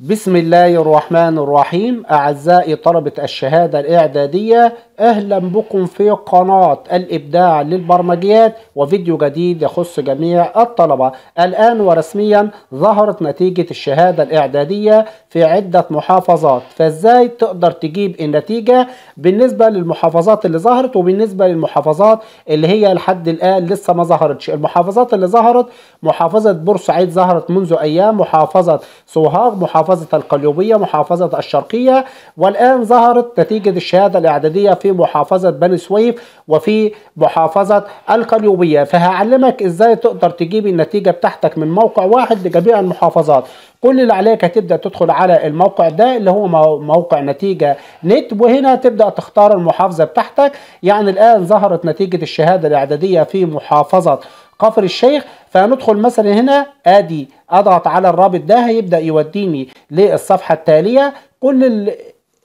بسم الله الرحمن الرحيم أعزائي طلبة الشهادة الإعدادية اهلا بكم في قناة الابداع للبرمجيات وفيديو جديد يخص جميع الطلبة الان ورسميا ظهرت نتيجة الشهادة الاعدادية في عدة محافظات فازاي تقدر تجيب النتيجة بالنسبة للمحافظات اللي ظهرت وبالنسبة للمحافظات اللي هي لحد الان لسه ما ظهرتش المحافظات اللي ظهرت محافظة بورسعيد ظهرت منذ ايام محافظة سوهاج محافظة القليوبية محافظة الشرقية والان ظهرت نتيجة الشهادة الاعدادية في في محافظة بني سويف وفي محافظة القليوبية فهعلمك ازاي تقدر تجيب النتيجة بتاعتك من موقع واحد لجميع المحافظات كل اللي عليك هتبدا تدخل على الموقع ده اللي هو موقع نتيجه نت وهنا تبدا تختار المحافظه بتاعتك يعني الان ظهرت نتيجه الشهاده الاعداديه في محافظه قفر الشيخ فهندخل مثلا هنا ادي اضغط على الرابط ده هيبدا يوديني للصفحه التاليه كل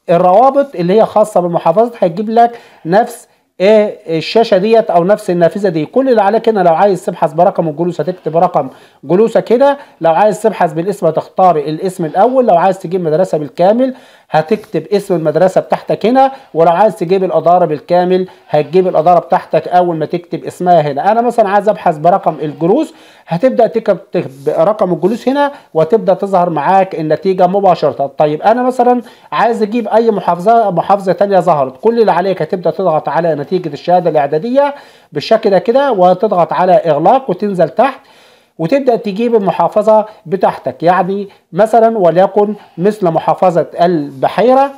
الروابط اللي هي خاصه بالمحافظات هتجيب لك نفس إيه، الشاشه ديت او نفس النافذه دي كل اللي عليك هنا لو عايز تبحث برقم الجلوس هتكتب رقم جلوسك كده لو عايز تبحث بالاسم هتختار الاسم الاول لو عايز تجيب مدرسه بالكامل هتكتب اسم المدرسه بتاعتك هنا ولو عايز تجيب الاداره بالكامل هتجيب الاداره بتاعتك اول ما تكتب اسمها هنا انا مثلا عايز ابحث برقم الجلوس هتبدا تكتب رقم الجلوس هنا وتبدا تظهر معاك النتيجه مباشره طيب انا مثلا عايز اجيب اي محافظه محافظه ثانيه ظهرت كل اللي عليك هتبدا تضغط على نتيجه الشهاده الاعداديه بالشكل ده كده وتضغط على اغلاق وتنزل تحت وتبدا تجيب المحافظه بتاعتك يعني مثلا وليكن مثل محافظه البحيره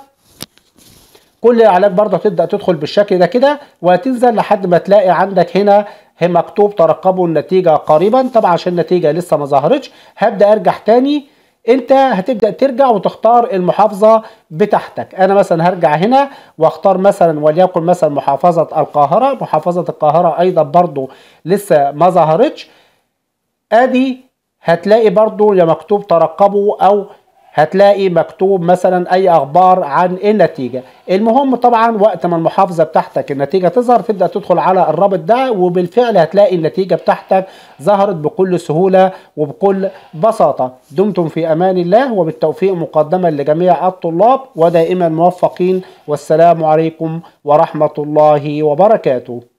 كل الاعلانات برضه هتبدا تدخل بالشكل ده كده وتنزل لحد ما تلاقي عندك هنا هي مكتوب ترقبوا النتيجه قريبا طبعا عشان النتيجه لسه ما ظهرتش هبدا ارجع تاني انت هتبدا ترجع وتختار المحافظه بتاعتك انا مثلا هرجع هنا واختار مثلا وليكن مثلا محافظه القاهره محافظه القاهره ايضا برضه لسه ما ظهرتش ادي هتلاقي برضو يا مكتوب ترقبوا او هتلاقي مكتوب مثلا اي اخبار عن النتيجه المهم طبعا وقت ما المحافظه بتاعتك النتيجه تظهر تبدا تدخل على الرابط ده وبالفعل هتلاقي النتيجه بتاعتك ظهرت بكل سهوله وبكل بساطه دمتم في امان الله وبالتوفيق مقدما لجميع الطلاب ودائما موفقين والسلام عليكم ورحمه الله وبركاته